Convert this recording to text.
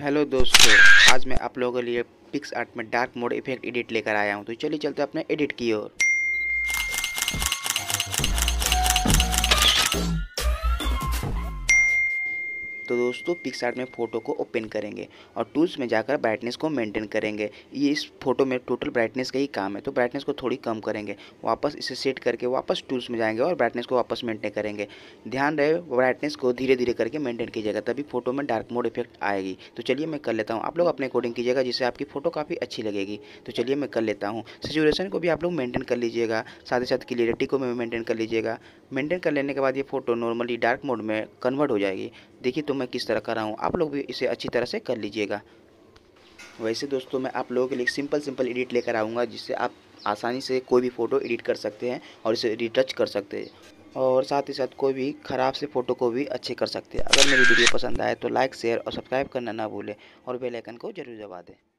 hello दोस्तों आज मैं आप लोगों के लिए पिक्स आर्ट में डार्क मोड इफेक्ट एडिट लेकर आया हूँ तो चलिए चलते अपने एडिट की ओर तो दोस्तों पिक्सार्ट में फ़ोटो को ओपन करेंगे और टूल्स में जाकर ब्राइटनेस को मेंटेन करेंगे ये इस फोटो में टोटल ब्राइटनेस का ही काम है तो ब्राइटनेस को थोड़ी कम करेंगे वापस इसे सेट करके वापस टूल्स में जाएंगे और ब्राइटनेस को वापस मेंटेन करेंगे ध्यान रहे ब्राइटनेस को धीरे धीरे करके मेंटेन कीजिएगा तभी फोटो में डार्क मोड इफेक्ट आएगी तो चलिए मैं कर लेता हूँ आप लोग अपने अकॉर्डिंग कीजिएगा जिससे आपकी फ़ोटो काफ़ी अच्छी लगेगी तो चलिए मैं कर लेता हूँ सिचुएसन को भी आप लोग मेंटेन कर लीजिएगा साथ ही साथ क्लियरिटी को भी मेंटेन कर लीजिएगा मेंटेन कर लेने के बाद ये फोटो नॉर्मली डार्क मोड में कन्वर्ट हो जाएगी देखिए तो दोस्तों मैं किस तरह कर रहा हूँ आप लोग भी इसे अच्छी तरह से कर लीजिएगा वैसे दोस्तों मैं आप लोगों के लिए सिंपल सिंपल एडिट लेकर आऊँगा जिससे आप आसानी से कोई भी फ़ोटो एडिट कर सकते हैं और इसे रिटच कर सकते हैं और साथ ही साथ कोई भी ख़राब से फ़ोटो को भी अच्छे कर सकते हैं अगर मेरी वीडियो पसंद आए तो लाइक शेयर और सब्सक्राइब करना ना भूलें और बेल आइकन को जरूर दबा दें